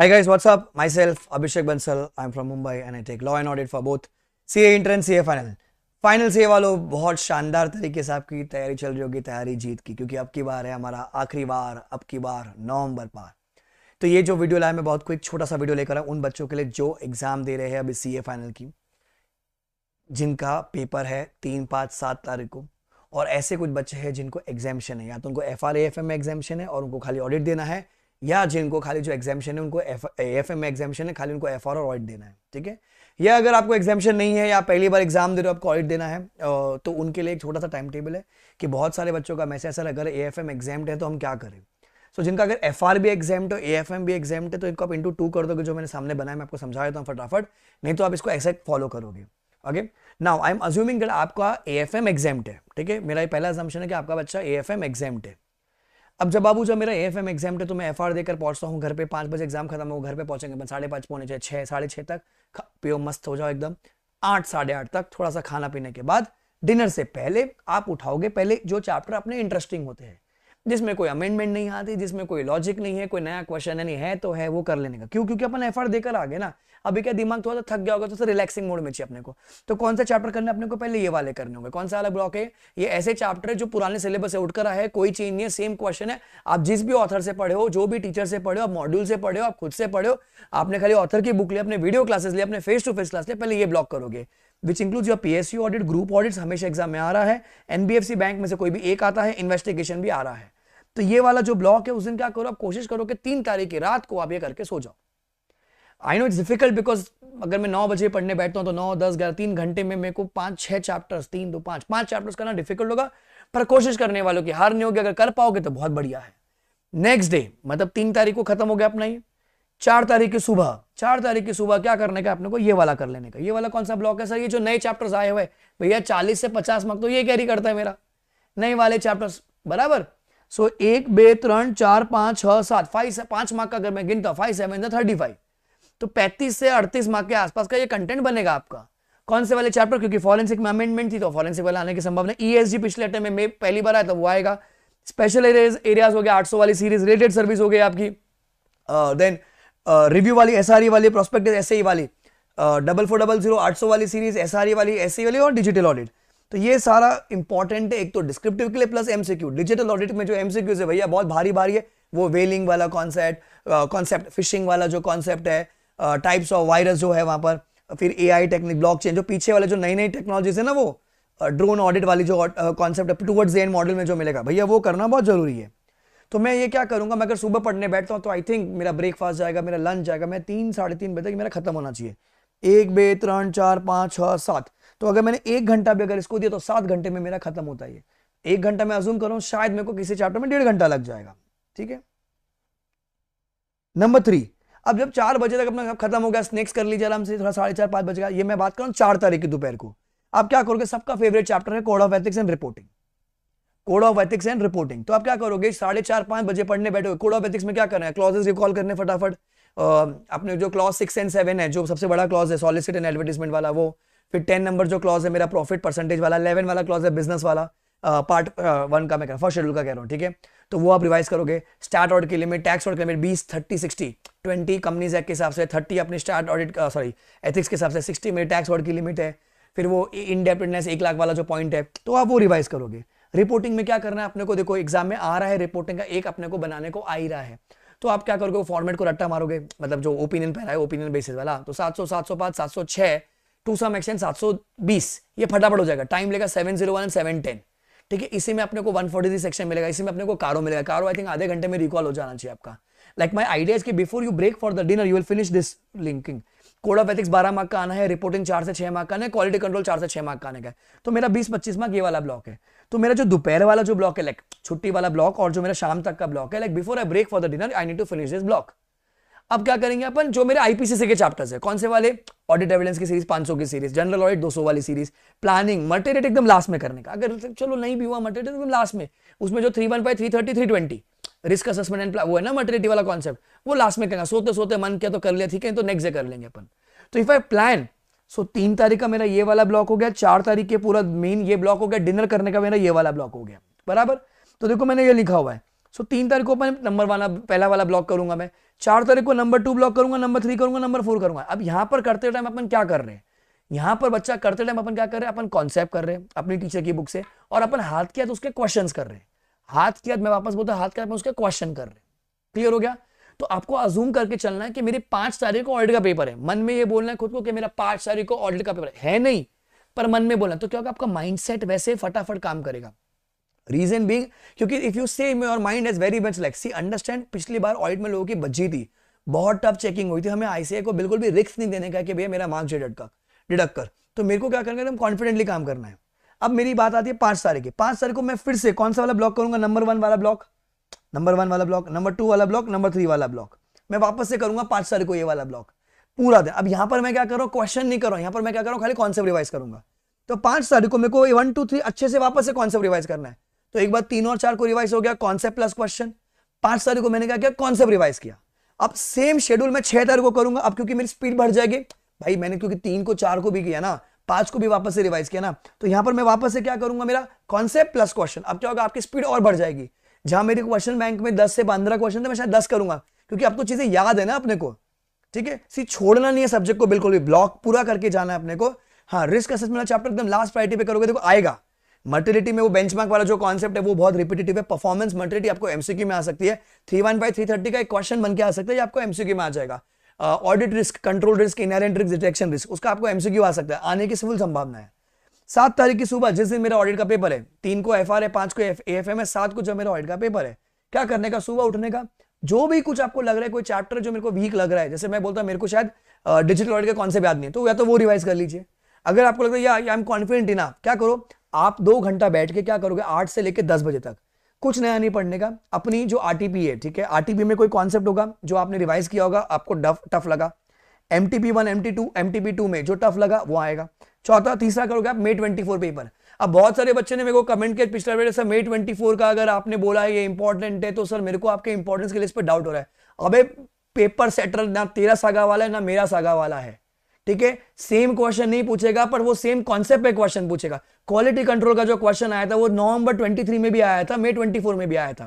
Hi guys, what's up? Myself, Abhishek Bansal. I'm from Mumbai and I take law and audit for both CA entrance, CA final. Final CA वालों बहुत शानदार तरीके से आपकी तैयारी चल रही होगी तैयारी जीत की क्योंकि अब की बार है हमारा आखिरी बार अब की बार नवंबर पार तो ये जो वीडियो लाया मैं बहुत क्विक छोटा सा वीडियो लेकर आया उन बच्चों के लिए जो एग्ज़ाम दे रहे हैं अभी सी फाइनल की जिनका पेपर है तीन पाँच सात तारीख को और ऐसे कुछ बच्चे हैं जिनको एग्जामेशन है या तो उनको F R A F M में एग्जामेशन है और उनको खाली ऑडिट देना है या जिनको खाली जो एग्जामेशन है उनको एफ एम एग्जामेशन है खाली उनको एफ और ऑडिट देना है ठीक है या अगर आपको एग्जामेशन नहीं है या पहली बार एग्जाम दे रहे हो आपको ऑडिट देना है तो उनके लिए एक छोटा सा टाइम टेबल है कि बहुत सारे बच्चों का मैसेज सर अगर ए एफ एम एग्जाम है तो हम क्या करें सो so, जिनका अगर एफ आर भी एग्जाम हो ए एफ एम भी एग्जाम है तो इनको आप इंटू टू कर दोगे जो मैंने सामने बनाया मैं आपको समझा देता हूँ फटाफट नहीं तो आप इसको ऐसे फॉलो करोगे okay now I am assuming आपका ए एफ एम एग्जाम है ठीक है मेरा ये पहला एग्जामेशन है कि आपका बच्चा ए एफ एम एग्जाम है अब जब बाबू जब मेरा एफ एम एग्जाम तो मैं एफ आर देकर पहुंचता हूँ घर पे पांच बजे एग्जाम खत्म हो घर पे पहुंचेंगे साढ़े पाँच पौने छह साढ़े छह तक पियो मस्त हो जाओ एकदम आठ साढ़े आठ तक थोड़ा सा खाना पीने के बाद डिनर से पहले आप उठाओगे पहले जो चैप्टर अपने इंटरेस्टिंग होते हैं जिसमें कोई अमेंडमेंट नहीं आती जिसमें कोई लॉजिक नहीं है कोई नया क्वेश्चन नहीं है तो है वो कर लेने का क्यों क्योंकि अपन एफर्ट देकर आ गए ना अभी क्या दिमाग थोड़ा सा थक गया होगा तो रिलैक्सिंग मोड में चाहिए अपने को तो कौन सा चैप्टर करने अपने को पहले ये वाले करने होंगे कौन सा अलग ब्लॉक है ये ऐसे चैप्टर है जो पुराने सिलेबस से उठकर आए कोई चेंज नहीं है सेम क्वेश्चन है आप जिस भी ऑथर से पढ़े हो जो भी टीचर से पढ़े हो आप मॉड्यूल से पढ़े हो आप खुद से पढ़े हो आपने खाली ऑथर की बुक लिया अपने वीडियो क्लासेस लिया अपने फेस टू फेस क्लास लिया पहले ये ब्लॉक करोगे which includes your PSU audit group audits हमेशा एग्जाम में आ रहा है एनबीएफसी बैंक में से कोई भी एक आता है इन्वेस्टिगेशन भी आ रहा है तो ये वाला जो ब्लॉक है उस दिन क्या करो आप कोशिश करो कि तीन तारीख की रात को आप ये करके सो जाओ I know it's difficult because अगर मैं नौ बजे पढ़ने बैठता हूँ तो नौ दस ग्यारह तीन घंटे में मेरे को पांच छह चैप्टर्स तीन दो पांच पांच चैप्टर्स करना डिफिकल्ट होगा पर कोशिश करने वालों की हार नहीं होगी अगर कर पाओगे तो बहुत बढ़िया है नेक्स्ट डे मतलब तीन तारीख को खत्म हो गया अपना ही चार तारीख की सुबह चार तारीख की सुबह क्या करने का अपने को ये वाला कर लेने का ये वाला कौन सा ब्लॉक है सर ये जो नए चैप्टर्स आए हुए भैया चालीस से पचास मार्क तो ये कैरी करता है मेरा नए वाले चैप्टर्स बराबर सो so, एक बे त्रण चार पांच छह सात फाइव से पांच मार्क का अगर मैं गिनता फाइव सेवन थर्टी फाइव तो पैंतीस से अड़तीस मार्क के आसपास का ये कंटेंट बनेगा आपका कौन से वाले चैप्टर क्योंकि फॉरेंसिक में अमेंडमेंट थी तो फॉरेंसिक वाला आने की संभावना ईएसजी e पिछले अटे में, पहली बार आया तो वो आएगा स्पेशल एरियाज हो गया 800 वाली सीरीज रिलेटेड सर्विस हो गई आपकी देन uh, रिव्यू वाली एस e वाली प्रोस्पेक्टिव एस e वाली डबल फोर डबल जीरो आठ सौ वाली सीरीज एस e वाली एस वाली और डिजिटल ऑडिट तो ये सारा इंपॉर्टेंट है एक तो डिस्क्रिप्टिव के लिए प्लस एमसीक्यू डिजिटल ऑडिट में जो एमसीक्यूज है भैया बहुत भारी भारी है वो वेलिंग वाला कॉन्सेप्ट कॉन्सेप्ट फिशिंग वाला जो कॉन्सेप्ट है टाइप्स ऑफ वायरस जो है वहाँ पर फिर ए आई टेक्निक ब्लॉक जो पीछे वाले जो नई नई टेक्नोलॉजीज है ना वो ड्रोन ऑडिट वाली जो कॉन्सेप्ट है टूवर्ड्स एंड मॉडल में जो मिलेगा भैया वो करना बहुत जरूरी है तो मैं ये क्या करूँगा मैं अगर सुबह पढ़ने बैठता हूँ तो आई थिंक मेरा ब्रेकफास्ट जाएगा मेरा लंच जाएगा मैं तीन साढ़े तीन बजे तक मेरा खत्म होना चाहिए एक बे त्रन चार पाँच छः सात तो अगर मैंने एक घंटा भी अगर इसको दिया तो सात घंटे में मेरा खत्म होता है एक घंटा मैं अजूम करूं शायद मेरे को किसी चैप्टर में डेढ़ घंटा लग जाएगा ठीक है नंबर थ्री अब जब चार बजे तक अपना खत्म हो गया स्नैक्स कर लीजिए आराम से थोड़ा साढ़े चार पांच बजे का ये मैं बात कर रहा हूँ चार तारीख की दोपहर को आप क्या करोगे सबका फेवरेट चैप्टर है code of ethics and reporting code of ethics and reporting तो आप क्या करोगे साढ़े चार पांच बजे पढ़ने बैठोगे कोड ऑफ एथिक्स में क्या करना है क्लॉजेस रिकॉल करने फटाफट अपने जो क्लॉज सिक्स एंड सेवन है जो सबसे बड़ा क्लॉज है सॉलिसिट एंड एडवर्टीजमेंट वाला वो फिर टेन नंबर जो क्लॉज है मेरा प्रॉफिट परसेंटेज वाला इलेवन वाला क्लॉज है बिजनेस वाला पार्ट वन का मैं कह फर्स्ट शेड्यूल का कह रहा हूँ ठीक है तो वो आप रिवाइज करोगे स्टार्ट ऑर्डर के लिमिट टैक्स ऑर्डर के लिमिट बीस thirty sixty twenty companies act के हिसाब से थर्टी अपने स्टार्ट ऑडिट सॉरी एथिक्स के हिसाब से सिक्सटी मेरे टैक्स ऑर्डर की लिमिट है फिर वो इनडेप्टनेस एक लाख वाला जो पॉइंट है तो आप वो रिवाइज करोगे रिपोर्टिंग में क्या करना है अपने को देखो एग्जाम में आ रहा है रिपोर्टिंग का एक अपने को बनाने को आ ही रहा है तो आप क्या करोगे फॉर्मेट को रट्टा मारोगे मतलब जो ओपिनियन पहला है ओपिनियन बेसिस वाला तो सात सौ सात सौ पांच सात सौ छह टू सम एक्सटेंड सात सौ बीस ये फटाफट हो जाएगा टाइम लेगा seven zero one seven ten ठीक है इसी में अपने को वन फोर्टी थ्री सेक्शन मिलेगा इसी में अपने को कारो मिलेगा कारो आई थिंक आधे घंटे में रिकॉल हो जाना चाहिए आपका लाइक माई आइडियाज कि before you break for the dinner you will finish this linking code of ethics बारह मार्क का आना है रिपोर्टिंग चार से छह मार्क का आना है क्वालिटी कंट्रोल चार से छह मार्क का आने का तो मेरा बीस पच्चीस मार्क ये वाला ब्लॉक है तो मेरा जो दोपहर वाला जो ब्लॉक है लाइक छुट्टी वाला ब्लॉक और जो मेरा शाम तक का ब्लॉक है like before I break for the dinner I need to finish this block अब क्या करेंगे अपन जो मेरे आईपीसीसी के चैप्टर्स है कौन से वाले ऑडिट एविडेंस की सीरीज 500 की सीरीज जनरल ऑडिट 200 वाली सीरीज प्लानिंग मटेरियल एकदम लास्ट में करने का अगर चलो नहीं भी हुआ मटेरियल तो एकदम लास्ट में उसमें जो three one five three thirty three twenty risk assessment and plan वो है ना मटेरिटी वाला कॉन्सेप्ट वो लास्ट में करना सोते सोते मन किया तो कर लिया ठीक है तो नेक्स्ट डे कर लेंगे अपन तो इफ आई प्लान सो तीन तारीख का मेरा ये वाला ब्लॉक हो गया चार तारीख के पूरा मेन ये ब्लॉक हो गया डिनर करने का मेरा ये वाला ब्लॉक हो गया बराबर तो देखो मैंने ये लिखा हुआ है सो तीन तारीख को मैं नंबर वाला पहला वाला ब्लॉक करूंगा मैं चार तारीख को नंबर टू ब्लॉक करूंगा नंबर थ्री करूंगा नंबर फोर करूंगा अब यहाँ पर करते टाइम अपन क्या कर रहे हैं यहाँ पर बच्चा करते टाइम अपन क्या कर रहे हैं अपन कॉन्सेप्ट कर रहे हैं अपनी टीचर की बुक से और अपन हाथ किया तो उसके क्वेश्चन कर रहे हैं हाथ किया मैं वापस बोलता हाथ के उसका क्वेश्चन कर रहे क्लियर हो गया तो आपको अजूम करके चलना है कि मेरी पांच तारीख को ऑडिट का पेपर है मन में ये बोलना है खुद को कि मेरा पांच तारीख को ऑडिट का पेपर है, है नहीं पर मन में बोलना तो क्या होगा आपका माइंडसेट वैसे फटाफट काम करेगा रीजन बींग क्योंकि if you see your mind is very much like see understand पिछली बार ऑडिट में लोगों की बज्जी थी बहुत टफ चेकिंग हुई थी हमें आईसीआई को बिल्कुल भी रिस्क नहीं देने का कि भैया मेरा मार्क्स डिडक्ट कर डिडक्ट कर तो मेरे को क्या करना है कॉन्फिडेंटली काम करना है अब मेरी बात आती है पांच तारीख की पांच तारीख को मैं फिर से कौन सा वाला ब्लॉक करूंगा नंबर वन वाला ब्लॉक नंबर वन वाला ब्लॉक नंबर टू वाला ब्लॉक नंबर थ्री वाला ब्लॉक मैं वापस से करूंगा पांच तारीख को ये वाला ब्लॉक पूरा दिन अब यहां पर मैं क्या कर रहा क्वेश्चन नहीं कर रहा यहाँ पर मैं क्या करूँ खाली कॉन्सेप्ट रिवाइज करूंगा तो पांच तारीख को मेरे को वन टू थ्री अच्छे से वापस से कॉन्सेप्ट रिवाइज करना है तो एक बार तीन और चार को रिवाइज हो गया कॉन्सेप्ट प्लस क्वेश्चन पांच तारीख को मैंने क्या किया कॉन्सेप्ट रिवाइज किया अब सेम शेड्यूल मैं छह तारीख को करूंगा अब क्योंकि मेरी स्पीड बढ़ जाएगी भाई मैंने क्योंकि तीन को चार को भी किया ना पांच को भी वापस से रिवाइज किया ना तो यहां पर मैं वापस से क्या करूंगा मेरा कॉन्सेप्ट प्लस क्वेश्चन अब क्या होगा आपकी स्पीड और बढ़ जाएगी जहां मेरे क्वेश्चन बैंक में दस से पंद्रह क्वेश्चन थे मैं शायद दस करूंगा क्योंकि आपको चीजें याद है ना अपने को ठीक है सी छोड़ना नहीं है सब्जेक्ट को बिल्कुल भी ब्लॉक पूरा करके जाना है अपने को हाँ रिस्क असेसमेंट चैप्टर एकदम लास्ट प्रायरिटी पे करोगे देखो आएगा मर्टिलिटी में वो बेंचमार्क वाला जो कॉन्सेप्ट है वो बहुत रिपीटेटिव है परफॉर्मेंस मर्टिलिटी आपको एमसीक्यू में आ सकती है three one by three thirty का एक क्वेश्चन बन के आ सकता है आपको एमसीक्यू में आ जाएगा audit risk control risk inherent risk detection risk उसका आपको एमसीक्यू आ सकता है आने की फुल संभावना है सात तारीख की सुबह जिस दिन मेरा ऑडिट का पेपर है तीन को एफ आर है पांच को एफ एम है सात को जब मेरा ऑडिट का पेपर है क्या करने का सुबह उठने का जो भी कुछ आपको लग रहा है कोई चैप्टर जो मेरे को वीक लग रहा है जैसे मैं बोलता हूँ मेरे को शायद डिजिटल uh, ऑडिट का कॉन्सेप्ट याद नहीं है तो या तो वो रिवाइज कर लीजिए अगर आपको लगता है या आई एम कॉन्फिडेंट इना क्या करो आप दो घंटा बैठ के क्या करोगे आठ से लेकर दस बजे तक कुछ नया नहीं पढ़ने का अपनी जो आरटीपी है ठीक है आरटीपी में कोई कॉन्सेप्ट होगा जो आपने रिवाइज किया होगा आपको टफ लगा M T P one M T two M T P two में जो टफ लगा वो आएगा चौथा तीसरा करोगे आप मे ट्वेंटी फोर पेपर अब बहुत सारे बच्चे ने मेरे को कमेंट किया पिछले बेटे सर मे ट्वेंटी फोर का अगर आपने बोला है ये इंपॉर्टेंट है तो सर मेरे को आपके इंपॉर्टेंस के लिए इस पर डाउट हो रहा है अबे पेपर सेटर ना तेरा सागा वाला है ना मेरा सागा वाला है ठीक है सेम क्वेश्चन नहीं पूछेगा पर वो सेम कॉन्सेप्ट पे क्वेश्चन पूछेगा क्वालिटी कंट्रोल का जो क्वेश्चन आया था वो नवंबर 23 में भी आया था मई 24 में भी आया था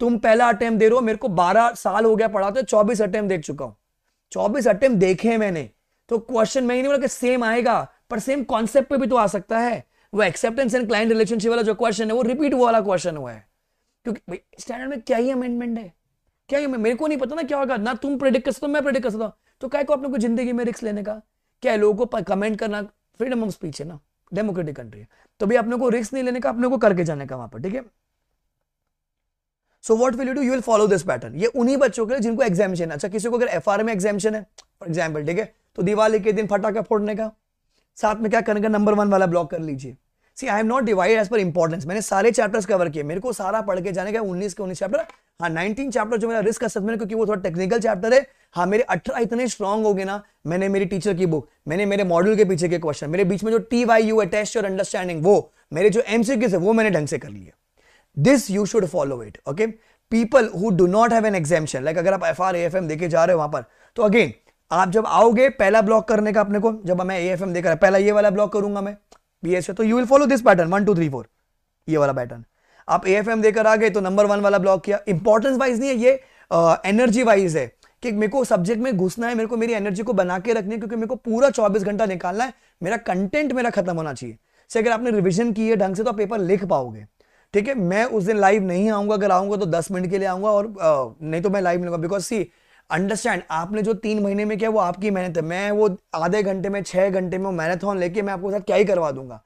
तुम पहला अटेम्प्ट दे रहे हो मेरे को 12 साल हो गया पढ़ाते तो 24 अटेम्प्ट देख चुका हूं 24 अटेम्प्ट देखे हैं मैंने तो क्वेश्चन में ही नहीं बोला कि सेम आएगा पर सेम कॉन्सेप्ट पे भी तो आ सकता है वो एक्सेप्टेंस एंड क्लाइंट रिलेशनशिप वाला जो क्वेश्चन है वो रिपीट वाला क्वेश्चन हुआ है क्योंकि स्टैंडर्ड में क्या ही अमेंडमेंट है क्या ही मेरे को नहीं पता ना क्या होगा ना तुम प्रेडिक्ट कर सकते हो मैं प्रेडिक्ट कर सकता हूँ तो क्या को आप लोग को जिंदगी में रिक्स लेने का क्या लोगों पर कमेंट करना फ्रीडम ऑफ स्पीच है ना डेमोक्रेटिक कंट्री है तो भी अपने को रिस्क नहीं लेने का अपने को करके जाने का वहां पर ठीक है so what will you do you will follow this pattern ये उन्हीं बच्चों के लिए जिनको एग्जामिशन है अच्छा किसी को अगर एफ में एग्जामिशन है फॉर एग्जाम्पल ठीक है तो दिवाली के दिन फटाखा फोड़ने का साथ में क्या करने का नंबर वन वाला ब्लॉक कर लीजिए see I am not divide as per importance मैंने सारे चैप्टर्स कवर किए मेरे को सारा पढ़ के जाने का उन्नीस के उन्नीस चैप्टर हाँ नाइनटीन चैप्टर जो मेरा रिस्क असेसमेंट क्योंकि वो थोड़ा टेक्निकल चैप्टर है हाँ मेरे अठारह इतने स्ट्रॉन्ग हो गए ना मैंने मेरी टीचर की बुक मैंने मेरे मॉडल के पीछे के क्वेश्चन मेरे बीच में जो टी वाई यू है टेस्ट और अंडरस्टैंडिंग वो मेरे जो एम है वो मैंने ढंग से कर लिया this you should follow it okay people who do not have an exemption like अगर आप एफ आर देखे जा रहे हो वहां पर तो अगेन आप जब आओगे पहला ब्लॉक करने का अपने को जब मैं ए एफ एम देख रहा है पहला ये वाला ब्लॉक करूंगा मैं बीएसए तो you will follow this pattern one two three four ये वाला पैटर्न आप ए एफ एम देकर आ गए तो नंबर वन वाला ब्लॉक किया इंपॉर्टेंस वाइज नहीं है ये एनर्जी uh, वाइज है कि मेरे को सब्जेक्ट में घुसना है मेरे को मेरी एनर्जी को बना के रखनी है क्योंकि मेरे को पूरा 24 घंटा निकालना है मेरा कंटेंट मेरा खत्म होना चाहिए से अगर आपने रिविजन की है ढंग से तो आप पेपर लिख पाओगे ठीक है मैं उस दिन लाइव नहीं आऊंगा अगर आऊंगा तो दस मिनट के लिए आऊंगा और uh, नहीं तो मैं लाइव लूंगा बिकॉज सी अंडरस्टैंड आपने जो तीन महीने में किया वो आपकी मेहनत है मैं वो आधे घंटे में छः घंटे में मैराथन लेके मैं आपको साथ क्या ही करवा दूंगा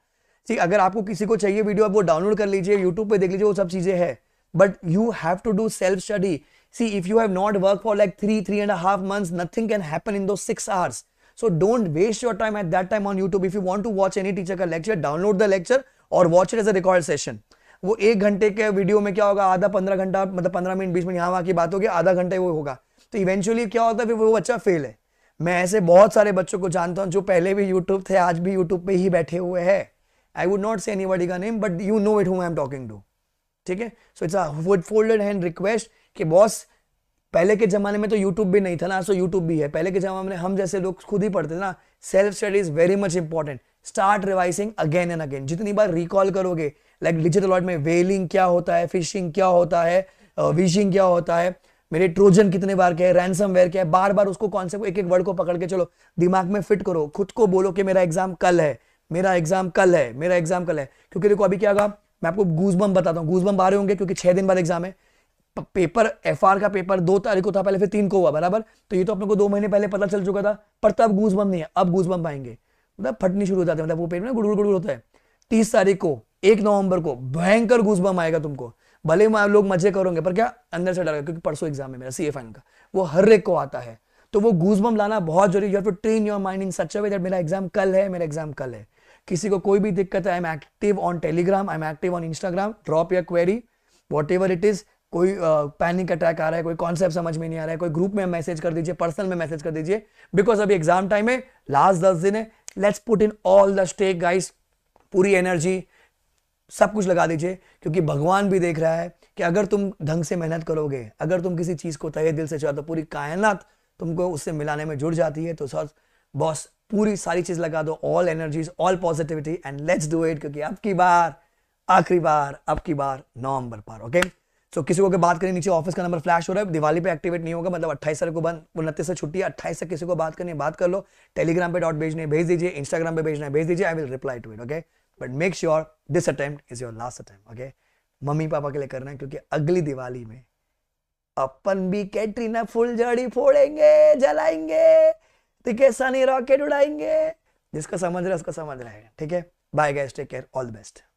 ठीक अगर आपको किसी को चाहिए वीडियो आप वो डाउनलोड कर लीजिए यूट्यूब पे देख लीजिए वो सब चीज़ें हैं but you have to do self study see if you have not work for like three three and half months nothing can happen in दो six hours so don't waste your time at that time on YouTube if you want to watch any teacher का lecture download the lecture और watch it as a record session वो एक घंटे के video में क्या होगा आधा पंद्रह घंटा मतलब पंद्रह मिनट बीस मिनट यहाँ वहाँ की बात होगी आधा घंटे वो होगा तो इवेंचुअली क्या होता है फिर वो बच्चा फेल है मैं ऐसे बहुत सारे बच्चों को जानता हूँ जो पहले भी यूट्यूब थे आज भी यूट्यूब पे ही बैठे हुए हैं I would not say anybody का name but you know it whom I am talking to ठीक है so it's would folded hand request कि बॉस पहले के ज़माने में तो यूट्यूब भी नहीं था ना सो यूट्यूब भी है पहले के ज़माने में हम जैसे लोग खुद ही पढ़ते थे ना self study is very much important start revising again and again जितनी बार रिकॉल करोगे लाइक डिजिटल वर्ड में वेलिंग क्या होता है फिशिंग क्या होता है विशिंग uh, क्या होता है मेरे ट्रोजन कितने बार क्या है रैनसम वेयर क्या है बार बार उसको कॉन्सेप्ट एक एक वर्ड को पकड़ के चलो दिमाग में फिट करो खुद को बोलो कि मेरा एग्जाम कल है मेरा एग्जाम कल है मेरा एग्जाम कल है क्योंकि देखो अभी क्या होगा मैं आपको गूजबम बताता हूँ गूजबम आ रहे होंगे क्योंकि छह दिन बाद एग्जाम है पेपर एफ का पेपर दो तारीख को था पहले फिर तीन को हुआ बराबर तो ये तो अपने को दो महीने पहले पता चल चुका था पर तब गूजबम नहीं है अब गूजबम आएंगे मतलब फटनी शुरू हो जाते हैं मतलब वो पेट में गुड़ गुड़ होता है तीस तारीख को एक नवंबर को भयंकर गूजबम आएगा तुमको भले ही लोग मजे करोगे पर क्या अंदर से डर गया क्योंकि परसों एग्जाम है मेरा सी का वो हर एक को आता है तो वो गूजबम लाना बहुत जरूरी you have to train your mind in such a way that मेरा एग्जाम कल है मेरा एग्जाम कल है किसी को कोई भी दिक्कत है I am active on Telegram I am active on Instagram drop your query whatever it is कोई पैनिक अटैक आ रहा है कोई कॉन्सेप्ट समझ में नहीं आ रहा है कोई ग्रुप में मैसेज कर दीजिए पर्सनल में मैसेज कर दीजिए बिकॉज अभी एग्जाम टाइम है लास्ट दस दिन है let's put in all the stake guys पूरी एनर्जी सब कुछ लगा दीजिए क्योंकि भगवान भी देख रहा है कि अगर तुम ढंग से मेहनत करोगे अगर तुम किसी चीज़ को तय दिल से चाहो तो पूरी कायनात तुमको उससे मिलाने में जुड़ जाती है तो सर बॉस पूरी सारी चीज़ लगा दो all energies all positivity and let's do it क्योंकि अब की बार आखिरी बार अब की बार नवंबर पर ओके सो किसी को बात करें नीचे ऑफिस का नंबर फ्लैश हो रहा है दिवाली पे एक्टिवेट नहीं होगा मतलब अट्ठाईस को बंद उनतीस से छुट्टी अट्ठाईस से किसी को बात करनी है बात कर लो टेलीग्राम पे डॉट भेजने भेज दीजिए इंस्टाग्राम पे भेजना है भेज दीजिए I will reply to it okay but make sure this attempt is your last attempt okay mummy papa के लिए करना है क्योंकि अगली दिवाली में अपन भी कैटरीना फुल जड़ी फोड़ेंगे जलाएंगे ठीक है सनी रॉकेट उड़ाएंगे जिसको समझ रहा है उसको समझ रहा है ठीक है bye guys take care all the best